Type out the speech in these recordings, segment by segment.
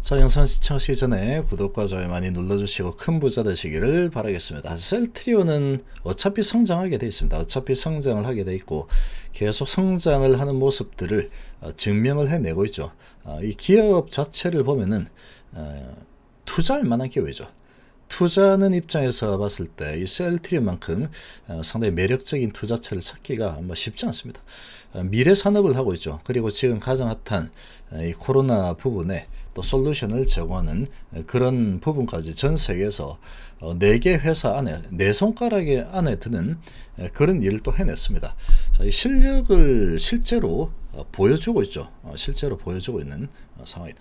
자 영상 시청하시기 전에 구독과 좋아요 많이 눌러주시고 큰 부자 되시기를 바라겠습니다. 셀트리온은 어차피 성장하게 되어 있습니다. 어차피 성장을 하게 되어 있고 계속 성장을 하는 모습들을 어, 증명을 해내고 있죠. 어, 이 기업 자체를 보면은 어, 투자할 만한 기업이죠. 투자하는 입장에서 봤을 때 이 셀트리온만큼 상당히 매력적인 투자처를 찾기가 쉽지 않습니다. 미래 산업을 하고 있죠. 그리고 지금 가장 핫한 이 코로나 부분에 또 솔루션을 제공하는 그런 부분까지 전 세계에서 어, 네개 회사 안에 네 손가락에 안에 드는 그런 일을 또 해냈습니다. 자, 이 실력을 실제로 어, 보여주고 있죠. 어, 실제로 보여주고 있는 상황이다.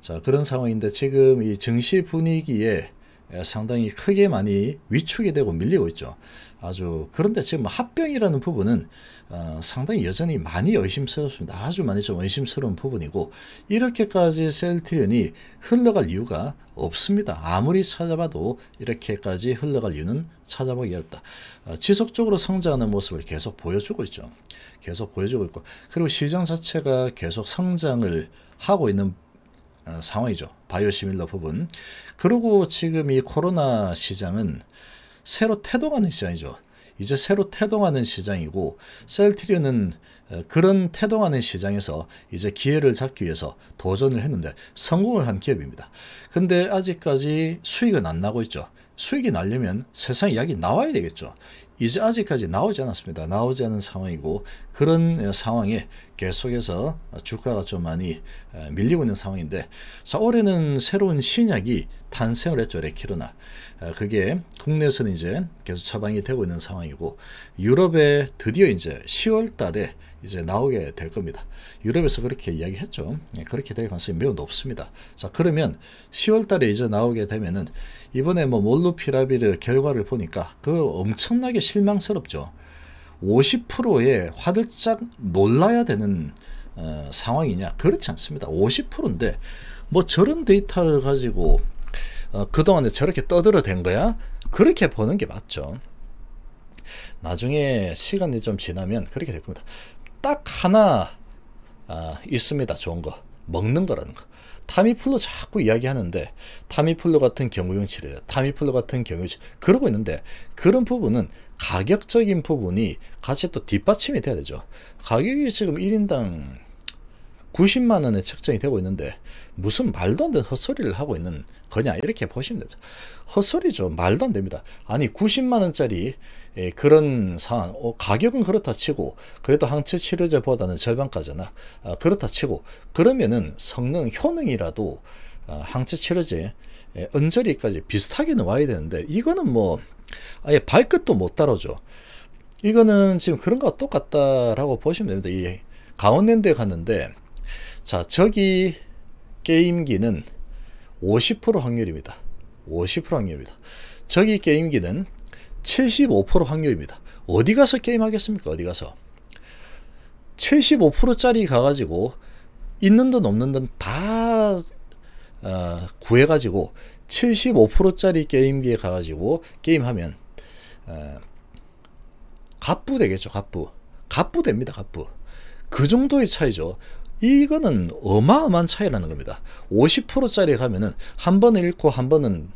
자 그런 상황인데 지금 이 증시 분위기에 상당히 크게 많이 위축이 되고 밀리고 있죠. 아주 그런데 지금 합병이라는 부분은 어, 상당히 여전히 많이 의심스럽습니다. 아주 많이 좀 의심스러운 부분이고 이렇게까지 셀트리온이 흘러갈 이유가 없습니다. 아무리 찾아봐도 이렇게까지 흘러갈 이유는 찾아보기 어렵다. 어, 지속적으로 성장하는 모습을 계속 보여주고 있죠. 계속 보여주고 있고 그리고 시장 자체가 계속 성장을 하고 있는 어, 상황이죠. 바이오시밀러 부분. 그리고 지금 이 코로나 시장은 새로 태동하는 시장이죠. 이제 새로 태동하는 시장이고 셀트리온은 어, 그런 태동하는 시장에서 이제 기회를 잡기 위해서 도전을 했는데 성공을 한 기업입니다. 근데 아직까지 수익은 안 나고 있죠. 수익이 나려면 세상 이야기 나와야 되겠죠. 이제 아직까지 나오지 않았습니다. 나오지 않은 상황이고 그런 상황에 계속해서 주가가 좀 많이 밀리고 있는 상황인데 자 올해는 새로운 신약이 탄생을 했죠. 레키르나. 그게 국내에서는 이제 계속 처방이 되고 있는 상황이고 유럽에 드디어 이제 10월 달에 이제 나오게 될 겁니다. 유럽에서 그렇게 이야기했죠. 예, 그렇게 될 가능성이 매우 높습니다. 자 그러면 10월달에 이제 나오게 되면은 이번에 뭐 몰루피라비르 결과를 보니까 그 엄청나게 실망스럽죠. 50%에 화들짝 놀라야 되는 어, 상황이냐 그렇지 않습니다. 50%인데 뭐 저런 데이터를 가지고 어, 그동안에 저렇게 떠들어댄 거야? 그렇게 보는 게 맞죠. 나중에 시간이 좀 지나면 그렇게 될 겁니다. 딱 하나 아, 있습니다. 좋은 거. 먹는 거라는 거. 타미플루 자꾸 이야기하는데 타미플루 같은 경우용 치료, 타미플루 같은 경우 그러고 있는데 그런 부분은 가격적인 부분이 같이 또 뒷받침이 돼야 되죠. 가격이 지금 1인당 90만 원에 책정이 되고 있는데 무슨 말도 안 되는 헛소리를 하고 있는 거냐 이렇게 보시면 됩니다. 헛소리죠. 말도 안 됩니다. 아니 90만 원짜리 예, 그런 상황, 어, 가격은 그렇다 치고, 그래도 항체 치료제보다는 절반까지나, 아, 그렇다 치고, 그러면은 성능, 효능이라도 아, 항체 치료제, 예, 언저리까지 비슷하게는 와야 되는데, 이거는 뭐, 아예 발끝도 못 따르죠. 이거는 지금 그런 거 똑같다라고 보시면 됩니다. 이 강원랜드에 갔는데, 자, 저기 게임기는 50% 확률입니다. 50% 확률입니다. 저기 게임기는 75% 확률입니다. 어디 가서 게임하겠습니까? 어디 가서. 75%짜리 가가지고 있는 돈 없는 돈다 어, 구해가지고 75%짜리 게임기에 가가지고 게임하면 어, 갑부 되겠죠 갑부 갑부 됩니다 갑부 그 정도의 차이죠 이거는 어마어마한 차이라는 겁니다 50%짜리 가면은 한 번은 잃고 한 번은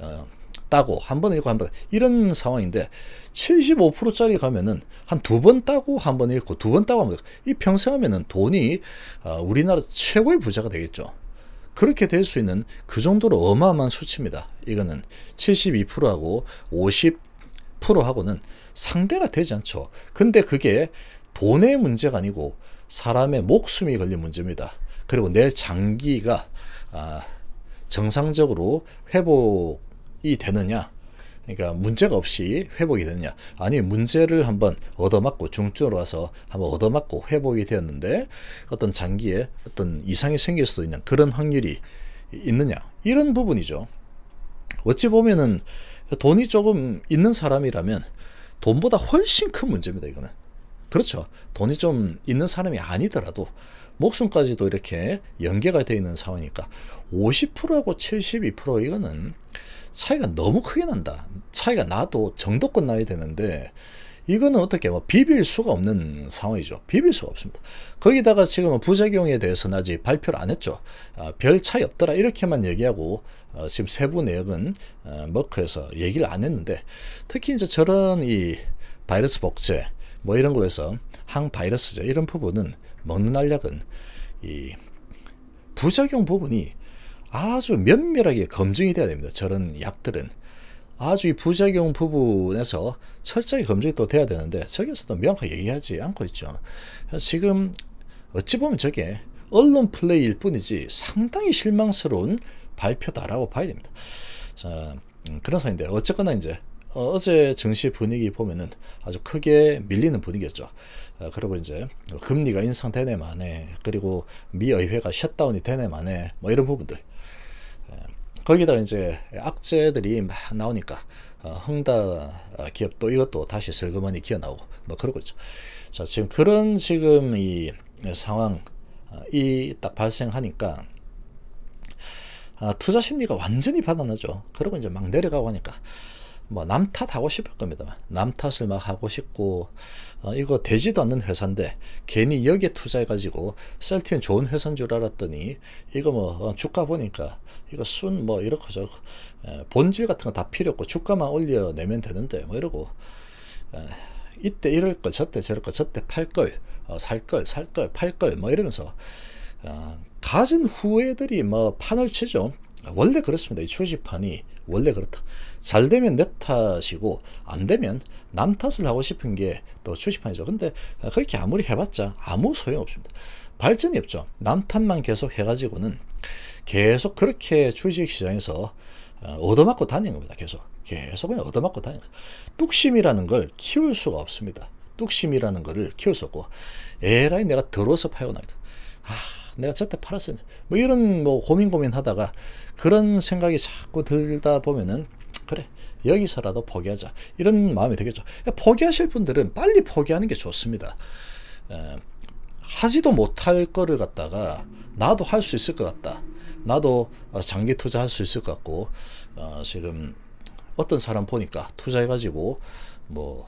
어, 따고 한 번 읽고 한 번 이런 상황인데 75%짜리 가면은 한 두 번 따고 한 번 읽고 두 번 따고 하면 이 평생 하면은 돈이 어, 우리나라 최고의 부자가 되겠죠. 그렇게 될 수 있는 그 정도로 어마어마한 수치입니다. 이거는 72%하고 50%하고는 상대가 되지 않죠. 근데 그게 돈의 문제가 아니고 사람의 목숨이 걸린 문제입니다. 그리고 내 장기가 아, 정상적으로 회복 회복이 되느냐 그러니까 문제가 없이 회복이 되느냐 아니 면 문제를 한번 얻어맞고 중증으로 와서 한번 얻어맞고 회복이 되었는데 어떤 장기에 어떤 이상이 생길 수도 있는 그런 확률이 있느냐 이런 부분이죠 어찌 보면은 돈이 조금 있는 사람이라면 돈보다 훨씬 큰 문제입니다 이거는 그렇죠. 돈이 좀 있는 사람이 아니더라도 목숨까지도 이렇게 연계가 되어 있는 상황이니까 50%하고 72% 이거는 차이가 너무 크게 난다. 차이가 나도 정도껏 나야 되는데 이거는 어떻게 뭐 비빌 수가 없는 상황이죠. 비빌 수가 없습니다. 거기다가 지금 부작용에 대해서는 아직 발표를 안 했죠. 아, 별 차이 없더라 이렇게만 얘기하고 어, 지금 세부 내역은 어, 머크에서 얘기를 안 했는데 특히 이제 저런 이 바이러스 복제 뭐 이런 걸로 해서 항바이러스제 이런 부분은 먹는 알약은 이 부작용 부분이 아주 면밀하게 검증이 돼야 됩니다. 저런 약들은 아주 이 부작용 부분에서 철저히 검증이 또 돼야 되는데 저기에서도 명확하게 얘기하지 않고 있죠. 지금 어찌 보면 저게 언론 플레이일 뿐이지 상당히 실망스러운 발표다라고 봐야 됩니다. 자, 음, 그런 상인데 황 어쨌거나 이제 어, 어제 증시 분위기 보면은 아주 크게 밀리는 분위기였죠. 어, 그리고 이제 뭐 금리가 인상되네 만에 그리고 미 의회가 셧다운이 되네 만에 뭐 이런 부분들 에, 예, 거기다 이제 악재들이 막 나오니까 어, 흥다 기업도 이것도 다시 슬그머니 기어 나오고 뭐 그러고 있죠. 자 지금 그런 지금 이 상황이 어, 딱 발생하니까 아, 투자 심리가 완전히 바닥나죠. 그러고 이제 막 내려가고 하니까 뭐 남탓하고 싶을 겁니다 남탓을 막 하고 싶고 어, 이거 되지도 않는 회사인데 괜히 여기에 투자해가지고 셀틴 좋은 회사인 줄 알았더니 이거 뭐 어, 주가 보니까 이거 순 뭐 이렇고 저렇고 에, 본질 같은 거 다 필요 없고 주가만 올려내면 되는데 뭐 이러고 에, 이때 이럴 걸 저때 저럴 걸 저때 팔걸 어, 살걸 살 걸 팔 걸 뭐 이러면서 어, 가진 후회들이 뭐 판을 치죠 원래 그렇습니다 이 주식판이 원래 그렇다 잘 되면 내 탓이고 안 되면 남 탓을 하고 싶은 게 또 출시판이죠. 근데 그렇게 아무리 해봤자 아무 소용없습니다. 발전이 없죠. 남 탓만 계속 해가지고는 계속 그렇게 주식시장에서 어, 얻어맞고 다니는 겁니다. 계속. 계속 그냥 얻어맞고 다니는 겁니다. 뚝심이라는 걸 키울 수가 없습니다. 뚝심이라는 거를 키울 수 없고 에라이 내가 들어서 팔고 나겠다. 아, 내가 저때 팔았었는데 뭐 이런 뭐 고민 고민 하다가 그런 생각이 자꾸 들다 보면은 그래 여기서라도 포기하자 이런 마음이 되겠죠 포기하실 분들은 빨리 포기하는 게 좋습니다 에, 하지도 못할 거를 갖다가 나도 할 수 있을 것 같다 나도 어, 장기 투자할 수 있을 것 같고 어, 지금 어떤 사람 보니까 투자해 가지고 뭐한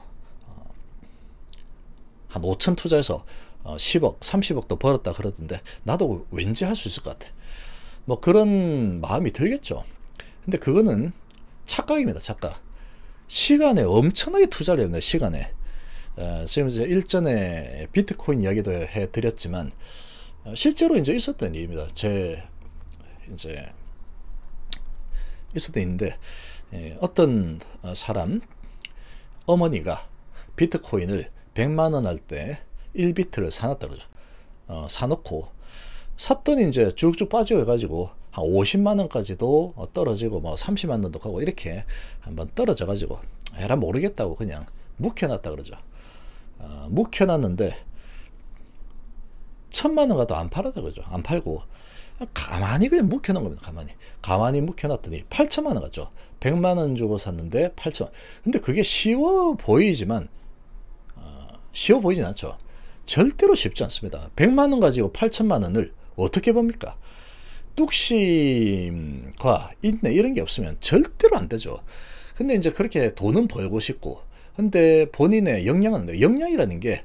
어, 5천 투자해서 10억, 어, 30억도 벌었다 그러던데 나도 왠지 할 수 있을 것 같아. 뭐 그런 마음이 들겠죠. 근데 그거는 착각입니다. 착각. 시간에 엄청나게 투자를 해요. 시간에. 어, 지금 이제 일전에 비트코인 이야기도 해드렸지만 어, 실제로 이제 있었던 일입니다. 제 이제 있었던 일인데 예, 어떤 어, 사람 어머니가 비트코인을 100만 원 할 때 1비트를 사놨다 그러죠. 어, 사놓고 샀더니 이제 쭉쭉 빠져가지고 한 50만 원까지도 떨어지고 뭐 30만 원도 가고 이렇게 한번 떨어져 가지고 에라 모르겠다고 그냥 묵혀놨다 그러죠. 어, 묵혀놨는데 천만 원 가도 안 팔아다 그러죠. 안 팔고 가만히 그냥 묵혀놓은 겁니다. 가만히. 가만히 묵혀놨더니 8천만 원 갔죠. 100만 원 주고 샀는데 8천 근데 그게 쉬워 보이지만 어, 쉬워 보이진 않죠. 절대로 쉽지 않습니다. 100만 원 가지고 8천만 원을 어떻게 봅니까? 뚝심과 인내 이런 게 없으면 절대로 안 되죠. 근데 이제 그렇게 돈은 벌고 싶고 근데 본인의 역량은 역량이라는 게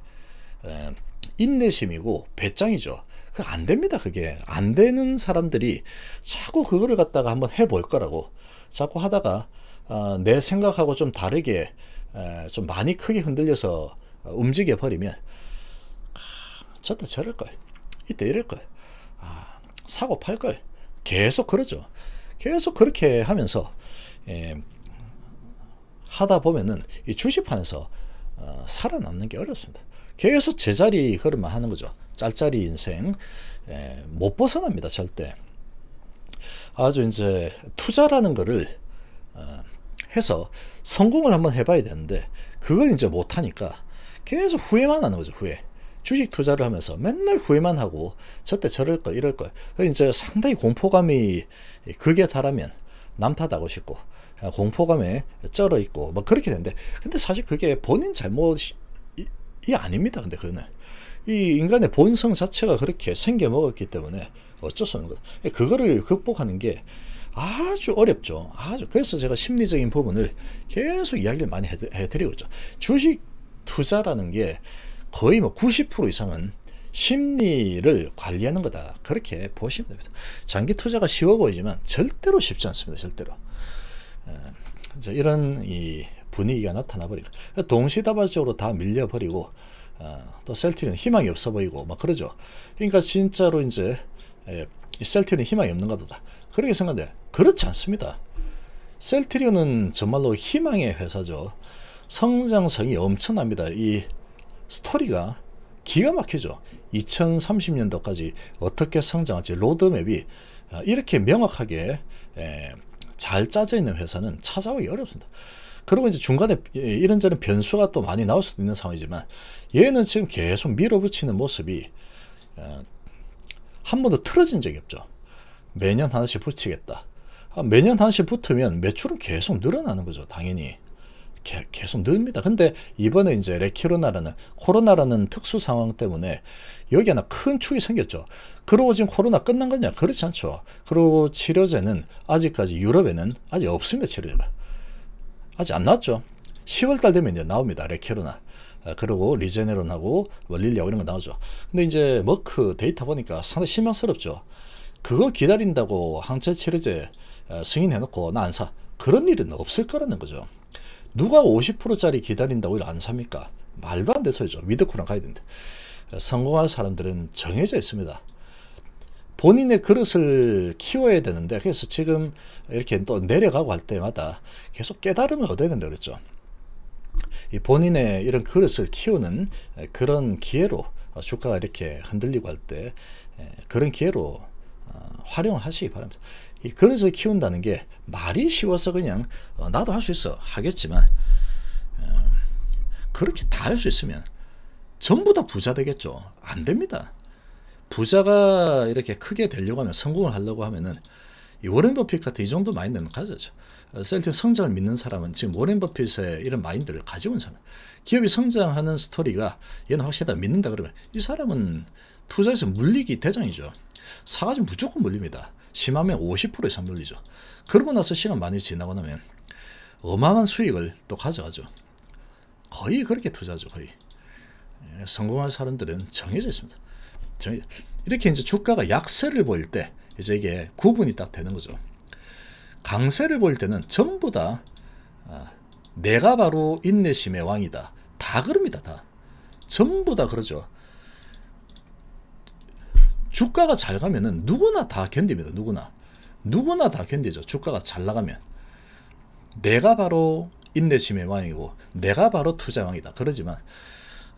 어, 인내심이고 배짱이죠. 그안 됩니다. 그게 안 되는 사람들이 자꾸 그거를 갖다가 한번 해볼 거라고 자꾸 하다가 어, 내 생각하고 좀 다르게 어, 좀 많이 크게 흔들려서 움직여 버리면 아, 저도 저럴걸 이때 이럴걸 아, 사고 팔걸 계속 그러죠. 계속 그렇게 하면서 예, 하다 보면은 이 주식판에서 어, 살아남는 게 어렵습니다. 계속 제자리 걸음만 하는 거죠. 짤짤이 인생 예, 못 벗어납니다. 절대. 아주 이제 투자라는 거를 어, 해서 성공을 한번 해봐야 되는데 그걸 이제 못하니까 계속 후회만 하는 거죠. 후회. 주식 투자를 하면서 맨날 후회만 하고 저때 저럴 거 이럴 거 이제 상당히 공포감이 극에 달하면 남탓하고 싶고 공포감에 쩔어 있고 막 그렇게 되는데 근데 사실 그게 본인 잘못이 아닙니다 근데 그거는 이 인간의 본성 자체가 그렇게 생겨 먹었기 때문에 어쩔 수 없는 거다 그거를 극복하는 게 아주 어렵죠 아주 그래서 제가 심리적인 부분을 계속 이야기를 많이 해드리고 있죠 주식 투자라는 게 거의 뭐 90% 이상은 심리를 관리하는 거다. 그렇게 보시면 됩니다. 장기 투자가 쉬워 보이지만 절대로 쉽지 않습니다. 절대로. 이 예, 이런 이 분위기가 나타나 버리고 동시다발적으로 다 밀려버리고 어, 또 셀트리는 희망이 없어 보이고 막 그러죠. 그러니까 진짜로 이제 예, 셀트리는 희망이 없는가 보다. 그렇게 생각하는 그렇지 않습니다. 셀트리온은 정말로 희망의 회사죠. 성장성이 엄청납니다. 이 스토리가 기가 막히죠. 2030년도까지 어떻게 성장할지 로드맵이 어, 이렇게 명확하게 잘 짜져 있는 회사는 찾아오기 어렵습니다. 그리고 이제 중간에 예, 이런저런 변수가 또 많이 나올 수도 있는 상황이지만 얘는 지금 계속 밀어붙이는 모습이 어, 한 번도 틀어진 적이 없죠. 매년 하나씩 붙이겠다. 아, 매년 하나씩 붙으면 매출은 계속 늘어나는 거죠. 당연히. 개, 계속 늡니다. 근데 이번에 이제 레키로나라는 코로나라는 특수 상황 때문에 여기 하나 큰 축이 생겼죠. 그러고 지금 코로나 끝난 거냐? 그렇지 않죠. 그리고 치료제는 아직까지 유럽에는 아직 없습니다. 치료제가. 아직 안 나왔죠. 10월달 되면 이제 나옵니다. 레키로나. 아, 그리고 리제네론하고 원릴리하고 이런 거 나오죠. 근데 이제 머크 데이터 보니까 상당히 실망스럽죠. 그거 기다린다고 항체 치료제 아, 승인해놓고 나 안 사. 그런 일은 없을 거라는 거죠. 누가 50%짜리 기다린다고 이안 삽니까? 말도 안 돼서죠. 위드코랑 가야 됩다 성공한 사람들은 정해져 있습니다. 본인의 그릇을 키워야 되는데 그래서 지금 이렇게 또 내려가고 할 때마다 계속 깨달음을 얻어야 된다 그랬죠. 이 본인의 이런 그릇을 키우는 그런 기회로 주가가 이렇게 흔들리고 할 때 그런 기회로 어, 활용하시기 바랍니다. 그래서 키운다는 게 말이 쉬워서 그냥 어, 나도 할 수 있어 하겠지만 어, 그렇게 다 할 수 있으면 전부 다 부자 되겠죠. 안 됩니다. 부자가 이렇게 크게 되려고 하면 성공을 하려고 하면은 이 워렌 버핏 같은 이 정도 마인드는 가져야죠. 어, 셀틱 성장을 믿는 사람은 지금 워렌 버핏의 이런 마인드를 가지고 있 사람. 기업이 성장하는 스토리가 얘는 확실하다 믿는다 그러면 이 사람은 투자에서 물리기 대장이죠. 사가지 무조건 물립니다. 심하면 50%의 산물리죠. 그러고 나서 시간 많이 지나고 나면 어마어마한 수익을 또 가져가죠. 거의 그렇게 투자죠. 거의. 예, 성공한 사람들은 정해져 있습니다. 정해, 이렇게 이제 주가가 약세를 보일 때 이제 이게 구분이 딱 되는 거죠. 강세를 보일 때는 전부 다 아, 내가 바로 인내심의 왕이다. 다 그럽니다. 다. 전부 다 그러죠. 주가가 잘 가면은 누구나 다 견딥니다. 누구나. 누구나 다 견디죠. 주가가 잘 나가면. 내가 바로 인내심의 왕이고 내가 바로 투자왕이다. 그러지만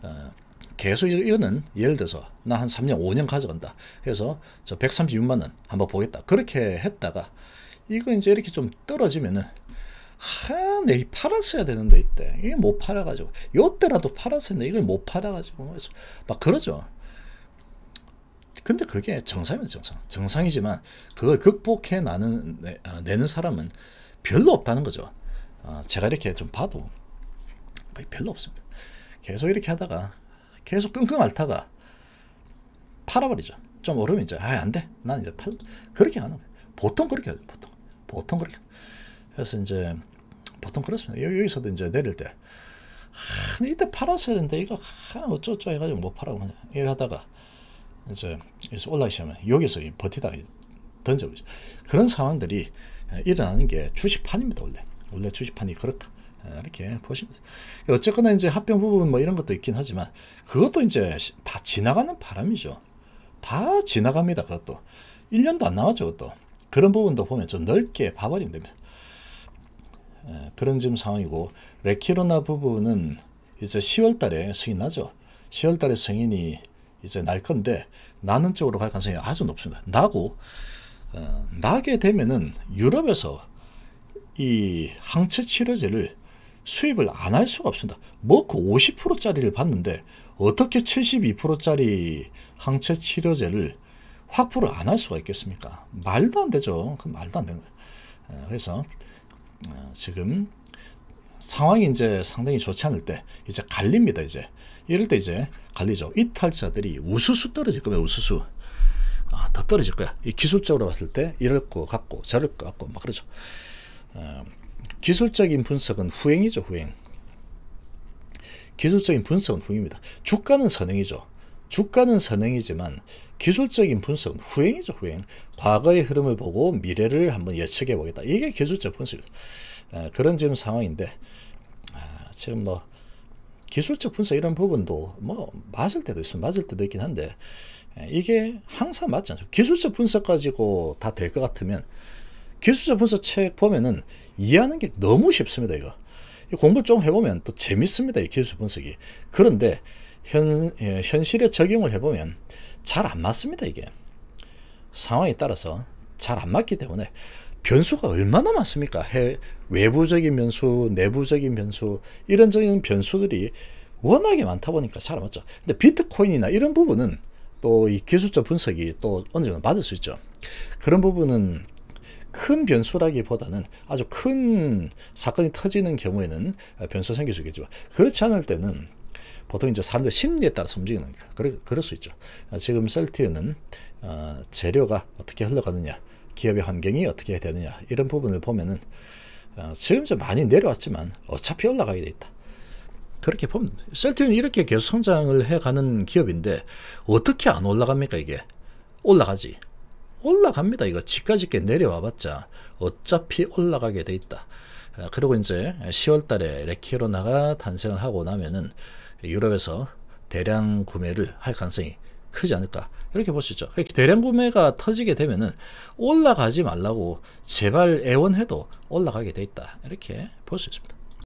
어, 계속 이거는 예를 들어서 나 한 3년 5년 가져간다. 해서 저 136만 원 한번 보겠다. 그렇게 했다가 이거 이제 이렇게 좀 떨어지면은 하, 내이 팔았어야 되는데 이때 이게 못 팔아가지고 요때라도 팔았었는데 이걸 못 팔아가지고 막 그러죠. 근데 그게 정상이면 정상. 정상이지만 그걸 극복해 나는 내, 아, 내는 사람은 별로 없다는 거죠. 어, 제가 이렇게 좀 봐도 거의 별로 없습니다. 계속 이렇게 하다가 계속 끙끙 앓다가 팔아버리죠. 좀 오르면 이제 아 안 돼. 난 이제 팔 그렇게 하는 거예요. 보통 그렇게 하죠. 보통 보통 그렇게. 그래서 이제 보통 그렇습니다. 여기서도 이제 내릴 때 아, 이때 팔았어야 되는데 이거 아, 어쩌고저쩌고 해가지고 못 팔아 그냥 이러다가 이제 올라가시면 여기서 버티다 던져보죠 그런 상황들이 일어나는 게 주식판입니다. 원래 원래 주식판이 그렇다. 이렇게 보시면 어쨌거나 이제 합병 부분 뭐 이런 것도 있긴 하지만 그것도 이제 다 지나가는 바람이죠. 다 지나갑니다. 그것도 1년도 안 남았죠. 그것도 그런 부분도 보면 좀 넓게 봐버리면 됩니다. 그런 지금 상황이고 레키로나 부분은 이제 10월 달에 승인 나죠. 10월 달에 승인이 이제 날 건데 나는 쪽으로 갈 가능성이 아주 높습니다. 나고 어, 나게 되면은 유럽에서 이 항체 치료제를 수입을 안 할 수가 없습니다. 먹고 뭐 50%짜리를 그 봤는데 어떻게 72%짜리 항체 치료제를 확보를 안 할 수가 있겠습니까? 말도 안 되죠. 그 말도 안 되는 거예요. 어, 그래서 어, 지금 상황이 이제 상당히 좋지 않을 때 이제 갈립니다. 이제 이럴 때 이제 갈리죠. 이탈자들이 우수수 떨어질 거니다 우수수. 아, 더 떨어질 거야. 이 기술적으로 봤을 때 이럴 것 같고 저럴 것 같고 막 그러죠. 어, 기술적인 분석은 후행이죠. 후행. 기술적인 분석은 후행입니다. 주가는 선행이죠. 주가는 선행이지만 기술적인 분석은 후행이죠. 후행. 과거의 흐름을 보고 미래를 한번 예측해 보겠다. 이게 기술적 분석입니다. 에, 그런 지금 상황인데 아, 지금 뭐 기술적 분석 이런 부분도 뭐 맞을 때도 있으면 맞을 때도 있긴 한데 예, 이게 항상 맞지 않죠. 기술적 분석 가지고 다될 것 같으면 기술적 분석 책 보면은 이해하는 게 너무 쉽습니다. 이거 공부 좀 해보면 또 재밌습니다. 이 기술적 분석이 그런데 현, 예, 현실에 적용을 해보면 잘 안 맞습니다. 이게 상황에 따라서 잘 안 맞기 때문에 변수가 얼마나 많습니까? 해, 외부적인 변수, 내부적인 변수, 이런저런 변수들이 워낙에 많다 보니까 잘 맞죠. 근데 비트코인이나 이런 부분은 또 이 기술적 분석이 또 어느 정도 받을 수 있죠. 그런 부분은 큰 변수라기보다는 아주 큰 사건이 터지는 경우에는 변수 가 생길 수 있겠지만 그렇지 않을 때는 보통 이제 사람들 심리에 따라서 움직이는 거니까 그래, 그럴 수 있죠. 아, 지금 셀티에 어, 아, 재료가 어떻게 흘러가느냐 기업의 환경이 어떻게 되느냐 이런 부분을 보면은 어, 지금 좀 많이 내려왔지만 어차피 올라가게 돼 있다. 그렇게 보면 셀트는 이렇게 계속 성장을 해가는 기업인데 어떻게 안 올라갑니까 이게? 올라가지. 올라갑니다. 이거 집까지게 내려와봤자 어차피 올라가게 돼 있다. 어, 그리고 이제 10월달에 레키로나가 탄생을 하고 나면은 유럽에서 대량 구매를 할 가능성이 크지 않을까 이렇게 볼 수 있죠. 그러니까 대량 구매가 터지게 되면은 올라가지 말라고 제발 애원해도 올라가게 돼 있다 이렇게 볼 수 있습니다.